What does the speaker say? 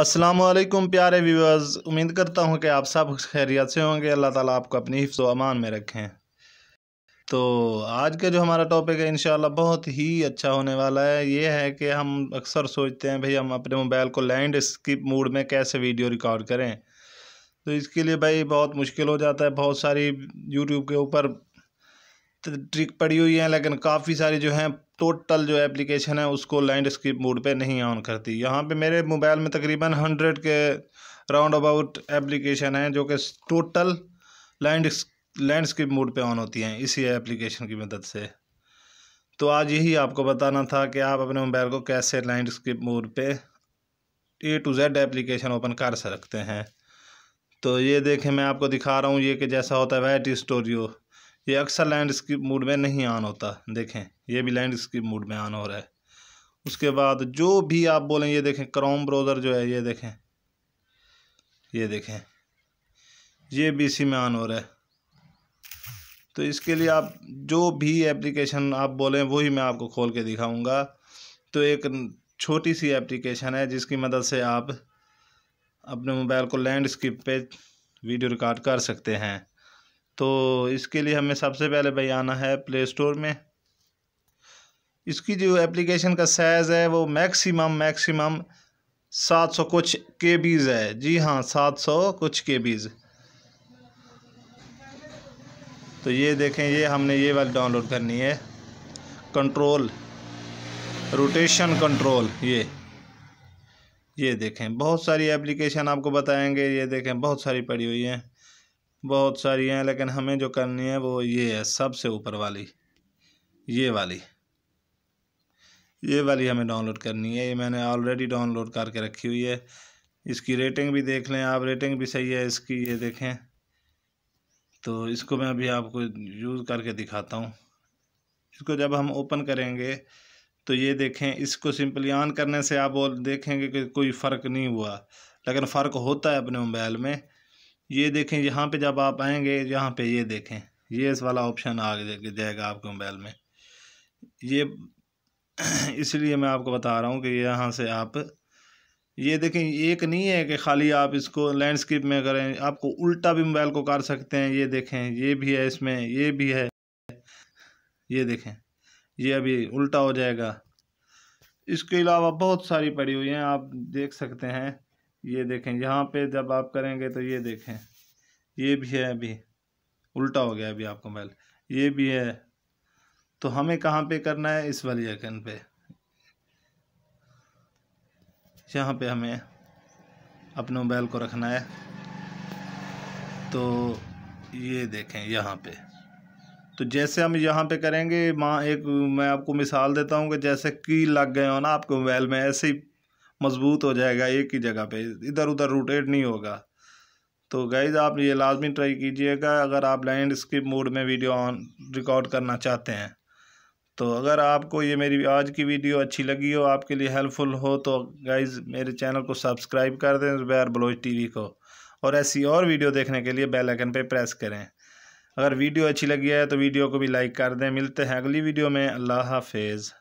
असलम प्यारे व्यूअर्स उम्मीद करता हूँ कि आप सब खैरियत से होंगे अल्लाह ताला आपको अपनी हिफ्स अमान में रखें तो आज का जो हमारा टॉपिक है इन बहुत ही अच्छा होने वाला है ये है कि हम अक्सर सोचते हैं भाई हम अपने मोबाइल को लैंड स्किप मूड में कैसे वीडियो रिकॉर्ड करें तो इसके लिए भाई बहुत मुश्किल हो जाता है बहुत सारी यूट्यूब के ऊपर ट्रिक पड़ी हुई है लेकिन काफ़ी सारी जो हैं टोटल जो एप्लीकेशन है उसको लैंडस्केप मोड पे नहीं ऑन करती यहाँ पे मेरे मोबाइल में तकरीबन हंड्रेड के राउंड अबाउट एप्लीकेशन हैं जो कि टोटल लैंड लैंडस्केप मोड पे ऑन होती हैं इसी एप्लीकेशन की मदद से तो आज यही आपको बताना था कि आप अपने मोबाइल को कैसे लैंडस्केप मोड पे A to Z application open कर सकते हैं तो ये देखें मैं आपको दिखा रहा हूँ ये कि जैसा होता है वैट स्टोरियो ये अक्सर लैंडस्कीप मूड में नहीं ऑन होता देखें ये भी लैंडस्केप मूड में ऑन हो रहा है उसके बाद जो भी आप बोलें ये देखें क्रोम ब्राउज़र जो है ये देखें ये देखें ये भी इसी में ऑन हो रहा है तो इसके लिए आप जो भी एप्लीकेशन आप बोलें वही मैं आपको खोल के दिखाऊंगा तो एक छोटी सी एप्लीकेशन है जिसकी मदद से आप अपने मोबाइल को लैंडस्केप पे वीडियो रिकॉर्ड कर सकते हैं तो इसके लिए हमें सबसे पहले भाई आना है प्ले स्टोर में इसकी जो एप्लीकेशन का साइज़ है वो मैक्सिमम मैक्सिमम सात सौ कुछ के बीज है जी हाँ सात सौ कुछ के बीज तो ये देखें ये हमने ये वाली डाउनलोड करनी है कंट्रोल रोटेशन कंट्रोल ये ये देखें बहुत सारी एप्लीकेशन आपको बताएंगे ये देखें बहुत सारी पड़ी हुई हैं बहुत सारी हैं लेकिन हमें जो करनी है वो ये है सबसे ऊपर वाली ये वाली ये वाली हमें डाउनलोड करनी है ये मैंने ऑलरेडी डाउनलोड करके रखी हुई है इसकी रेटिंग भी देख लें आप रेटिंग भी सही है इसकी ये देखें तो इसको मैं अभी आपको यूज़ करके दिखाता हूँ इसको जब हम ओपन करेंगे तो ये देखें इसको सिंपली ऑन करने से आप देखेंगे कि कोई फ़र्क नहीं हुआ लेकिन फ़र्क होता है अपने मोबाइल में ये देखें यहाँ पे जब आप आएंगे यहाँ पे ये देखें ये इस वाला ऑप्शन आ जाएगा आपके मोबाइल में ये इसलिए मैं आपको बता रहा हूँ कि यहाँ से आप ये देखें एक नहीं है कि खाली आप इसको लैंडस्केप में करें आपको उल्टा भी मोबाइल को कर सकते हैं ये देखें ये भी है इसमें ये भी है ये देखें ये अभी उल्टा हो जाएगा इसके अलावा बहुत सारी पड़ी हुई हैं आप देख सकते हैं ये देखें यहाँ पे जब आप करेंगे तो ये देखें ये भी है अभी उल्टा हो गया अभी आपको मोबाइल ये भी है तो हमें कहाँ पे करना है इस वाली आइकन पे यहाँ पे हमें अपने मोबाइल को रखना है तो ये देखें यहाँ पे तो जैसे हम यहाँ पे करेंगे माँ एक मैं आपको मिसाल देता हूँ कि जैसे की लग गए हो ना आपके मोबाइल में ऐसे ही मजबूत हो जाएगा एक ही जगह पे इधर उधर रोटेट नहीं होगा तो गाइज़ आप ये लाजमी ट्राई कीजिएगा अगर आप लैंड स्किप मोड में वीडियो ऑन रिकॉर्ड करना चाहते हैं तो अगर आपको ये मेरी आज की वीडियो अच्छी लगी हो आपके लिए हेल्पफुल हो तो गाइज़ मेरे चैनल को सब्सक्राइब कर दें जुबैर बलोच टीवी को और ऐसी और वीडियो देखने के लिए बेल आइकन पे प्रेस करें अगर वीडियो अच्छी लगी है तो वीडियो को भी लाइक कर दें मिलते हैं अगली वीडियो में अल्लाह हाफिज़